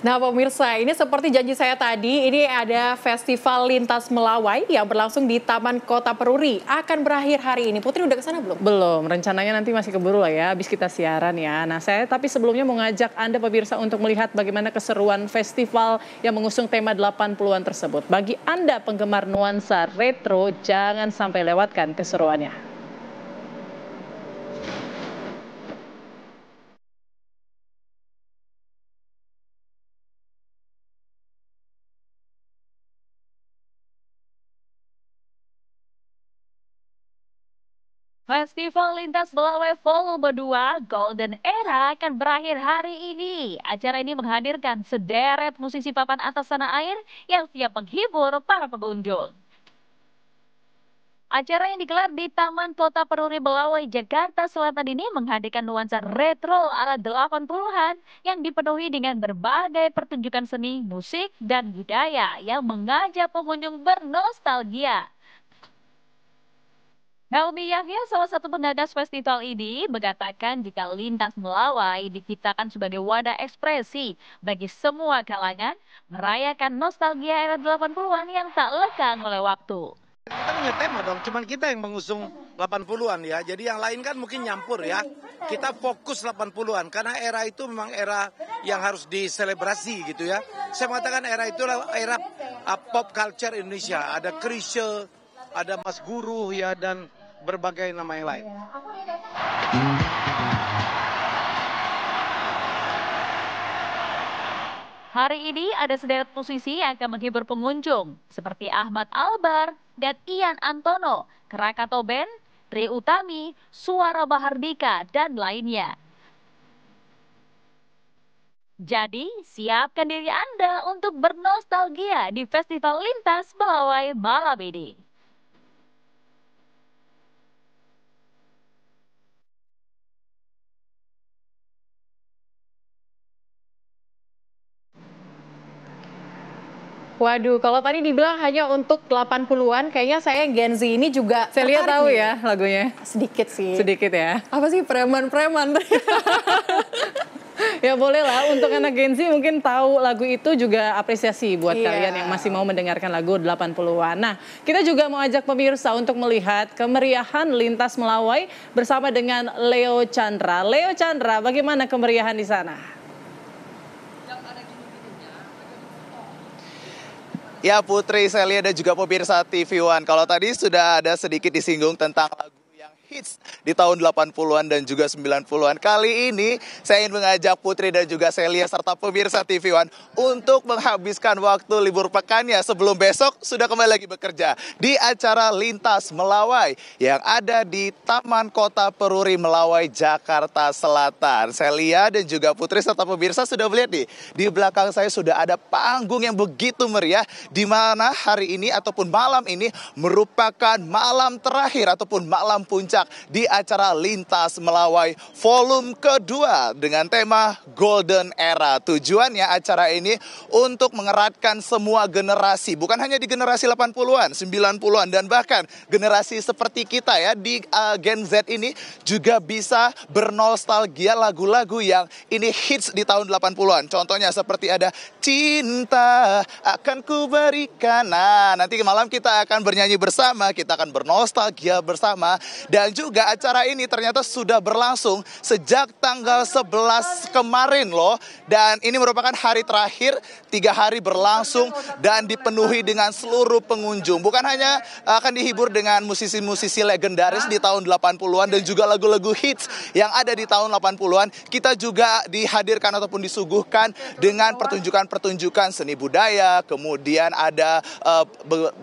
Nah pemirsa, ini seperti janji saya tadi, ini ada festival lintas melawai yang berlangsung di Taman Kota Peruri. Akan berakhir hari ini. Putri udah ke sana belum? Belum, rencananya nanti masih keburu lah ya, habis kita siaran ya. Nah saya tapi sebelumnya mau ngajak Anda pemirsa untuk melihat bagaimana keseruan festival yang mengusung tema 80-an tersebut. Bagi Anda penggemar nuansa retro, jangan sampai lewatkan keseruannya. Festival Lintas Belawai Volume 2 Golden Era akan berakhir hari ini. Acara ini menghadirkan sederet musisi papan atas sana air yang siap menghibur para pengunjung. Acara yang digelar di Taman Kota Peruri Belawai, Jakarta Selatan ini menghadirkan nuansa retro ala 80-an yang dipenuhi dengan berbagai pertunjukan seni, musik, dan budaya yang mengajak pengunjung bernostalgia. Helmi Yahya, salah satu penggagas festival ini, mengatakan jika lintas melawai diciptakan sebagai wadah ekspresi bagi semua kalangan merayakan nostalgia era 80-an yang tak lekang oleh waktu. Kita punya tema dong, cuman kita yang mengusung 80-an ya. Jadi yang lain kan mungkin nyampur ya. Kita fokus 80-an karena era itu memang era yang harus diselebrasi gitu ya. Saya mengatakan era itu era pop culture Indonesia. Ada Krisye, ada Mas Guru ya dan berbagai nama yang lain. Iya, Hari ini ada sederet musisi yang akan menghibur pengunjung, seperti Ahmad Albar dan Ian Antono, Krakato Band, Tri Utami, Suara Bahardika, dan lainnya. Jadi, siapkan diri Anda untuk bernostalgia di Festival Lintas Melawai malam ini. Waduh, kalau tadi dibilang hanya untuk 80-an, kayaknya saya Gen Z ini juga Saya lihat tahu ya lagunya? Sedikit sih. Sedikit ya. Apa sih preman-preman? ya boleh lah untuk anak Gen Z mungkin tahu lagu itu juga apresiasi buat yeah. kalian yang masih mau mendengarkan lagu 80-an. Nah, kita juga mau ajak pemirsa untuk melihat kemeriahan lintas Melawai bersama dengan Leo Chandra. Leo Chandra, bagaimana kemeriahan di sana? Ya Putri, Selia dan juga pemirsa TV One. Kalau tadi sudah ada sedikit disinggung tentang lagu hits di tahun 80-an dan juga 90-an. Kali ini saya ingin mengajak Putri dan juga Celia serta pemirsa TV One untuk menghabiskan waktu libur pekannya sebelum besok sudah kembali lagi bekerja di acara Lintas Melawai yang ada di Taman Kota Peruri Melawai, Jakarta Selatan. Celia dan juga Putri serta pemirsa sudah melihat nih, di belakang saya sudah ada panggung yang begitu meriah di mana hari ini ataupun malam ini merupakan malam terakhir ataupun malam puncak puncak di acara Lintas Melawai volume kedua dengan tema Golden Era. Tujuannya acara ini untuk mengeratkan semua generasi, bukan hanya di generasi 80-an, 90-an dan bahkan generasi seperti kita ya di uh, Gen Z ini juga bisa bernostalgia lagu-lagu yang ini hits di tahun 80-an. Contohnya seperti ada Cinta akan kuberikan. Nah, nanti malam kita akan bernyanyi bersama, kita akan bernostalgia bersama dan dan juga acara ini ternyata sudah berlangsung sejak tanggal 11 kemarin loh. Dan ini merupakan hari terakhir, tiga hari berlangsung dan dipenuhi dengan seluruh pengunjung. Bukan hanya akan dihibur dengan musisi-musisi legendaris di tahun 80-an dan juga lagu-lagu hits yang ada di tahun 80-an. Kita juga dihadirkan ataupun disuguhkan dengan pertunjukan-pertunjukan seni budaya, kemudian ada uh,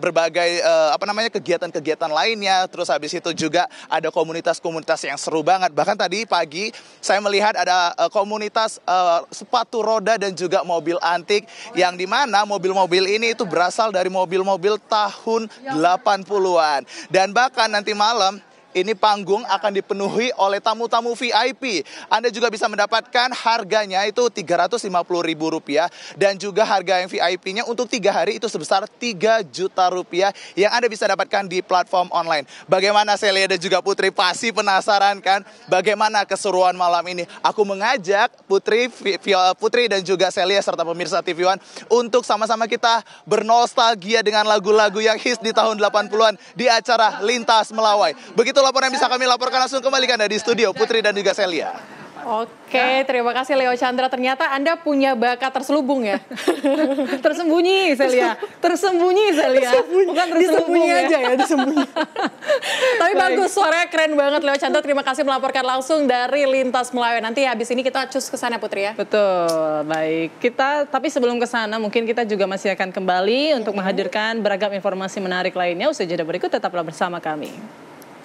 berbagai uh, apa namanya kegiatan-kegiatan lainnya. Terus habis itu juga ada ada komunitas-komunitas yang seru banget. Bahkan tadi pagi saya melihat ada eh, komunitas uh, sepatu roda dan juga mobil antik yang mana mobil-mobil ini itu berasal dari mobil-mobil tahun 80-an. Ya. Dan bahkan nanti malam ini panggung akan dipenuhi oleh tamu-tamu VIP. Anda juga bisa mendapatkan harganya itu Rp350.000 dan juga harga yang VIP-nya untuk tiga hari itu sebesar 3 juta rupiah yang Anda bisa dapatkan di platform online. Bagaimana Celia dan juga Putri pasti penasaran kan bagaimana keseruan malam ini. Aku mengajak Putri eh, Putri dan juga Celia serta pemirsa TV One untuk sama-sama kita bernostalgia dengan lagu-lagu yang hits di tahun 80-an di acara Lintas Melawai. Begitulah laporan yang bisa kami laporkan langsung kembali ke Anda di studio Putri dan juga Celia. Oke, terima kasih Leo Chandra. Ternyata Anda punya bakat terselubung ya. tersembunyi, Celia. Tersembunyi, Celia. Tersembunyi. Bukan terselubung ya. aja ya, disembunyi. Tapi Baik. bagus, suaranya keren banget Leo Chandra. Terima kasih melaporkan langsung dari Lintas Melayu. Nanti habis ini kita cus ke sana Putri ya. Betul. Baik. Kita tapi sebelum ke sana mungkin kita juga masih akan kembali untuk menghadirkan beragam informasi menarik lainnya usai jeda berikut tetaplah bersama kami.